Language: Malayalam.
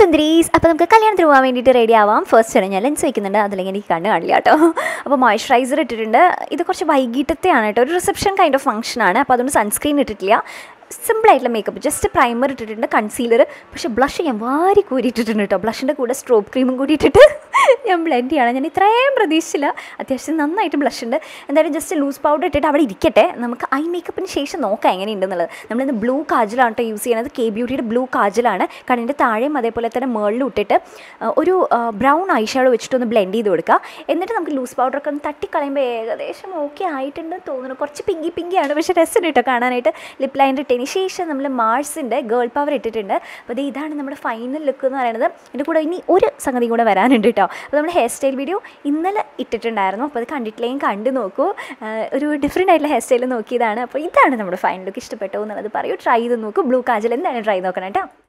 സുന്ദരീസ് അപ്പോൾ നമുക്ക് കല്യാണത്തിന് പോകാൻ വേണ്ടിയിട്ട് റെഡി ആവാം ഫസ്റ്റ് തന്നെ ഞാൻ ലെൻസ് വയ്ക്കുന്നുണ്ട് അതില്ലെങ്കിൽ എനിക്ക് കണ്ണ് കാണില്ല കേട്ടോ അപ്പോൾ മോയ്സ്ചറൈസർ ഇട്ടിട്ടുണ്ട് ഇത് കുറച്ച് ആണ് കേട്ടോ ഒരു റിസപ്ഷൻ കൈൻഡ് ഓഫ് ആണ് അപ്പോൾ അതുകൊണ്ട് സൺസ്ക്രീൻ ഇട്ടിട്ടില്ല സിമ്പിളായിട്ടുള്ള മേക്കപ്പ് ജസ്റ്റ് പ്രൈമർ ഇട്ടിട്ടുണ്ട് കൺസീലർ പക്ഷേ ബ്ലഷ് ഞാൻ വാരി കൂരിയിട്ടിട്ടുണ്ട് ഇട്ടിട്ടുണ്ട് കേട്ടോ ബ്ലഷിൻ്റെ കൂടെ സ്ട്രോബ് ക്രീമും കൂടി ഇട്ടിട്ട് ഞാൻ ബ്ലെൻഡിയാണ് ഞാൻ ഇത്രയും പ്രതീക്ഷിച്ചില്ല അത്യാവശ്യം നന്നായിട്ട് ബ്ലഷ് ഉണ്ട് എന്തായാലും ജസ്റ്റ് ലൂസ് പൗഡർ ഇട്ടിട്ട് അവിടെ ഇരിക്കട്ടെ നമുക്ക് ഐ മേക്കപ്പിന് ശേഷം നോക്കാം എങ്ങനെയുണ്ടെന്നുള്ളത് നമ്മളിന്ന് ബ്ലൂ കാജലാണ് കേട്ടോ യൂസ് ചെയ്യുന്നത് കെ ബ്യൂട്ടിയുടെ ബ്ലൂ കാജലാണ് കണ്ണിൻ്റെ താഴെയും അതേപോലെ തന്നെ മേളിലും ഇട്ടിട്ട് ഒരു ബ്രൗൺ ഐഷാഡോ വെച്ചിട്ടൊന്ന് ബ്ലെൻഡ് ചെയ്ത് കൊടുക്കുക എന്നിട്ട് നമുക്ക് ലൂസ് പൗഡറൊക്കെ ഒന്ന് തട്ടിക്കളയുമ്പോൾ ഏകദേശം ഓക്കെ ആയിട്ടുണ്ടെന്ന് തോന്നുന്നു കുറച്ച് പിങ്കി പിങ്കിയാണ് പക്ഷേ രസം കേട്ടോ കാണാനായിട്ട് ലിപ് ലൈൻ ഇട്ടതിന് ശേഷം നമ്മൾ മാഴ്സിൻ്റെ ഗേൾ പവർ ഇട്ടിട്ടുണ്ട് അപ്പോൾ ഇതാണ് നമ്മുടെ ഫൈനൽ ലുക്ക് എന്ന് പറയുന്നത് എൻ്റെ കൂടെ ഇനി ഒരു സംഗതി കൂടെ വരാനുണ്ട് കേട്ടോ അപ്പോൾ നമ്മൾ ഹെയർ സ്റ്റൈൽ വീഡിയോ ഇന്നലെ ഇട്ടിട്ടുണ്ടായിരുന്നു അപ്പോൾ അത് കണ്ടിട്ടില്ലെങ്കിൽ കണ്ടു നോക്കൂ ഒരു ഡിഫറെൻ്റ് ആയിട്ടുള്ള ഹെയർ സ്റ്റൈൽ നോക്കിയതാണ് അപ്പോൾ ഇതാണ് നമ്മുടെ ഫൈൻ ലുക്ക് ഇഷ്ടപ്പെട്ടോ എന്നുള്ളത് പറയൂ ട്രൈ ചെയ്ത് നോക്കൂ ബ്ലൂ കാജൽ എന്തായാലും ട്രൈ നോക്കണം കേട്ടോ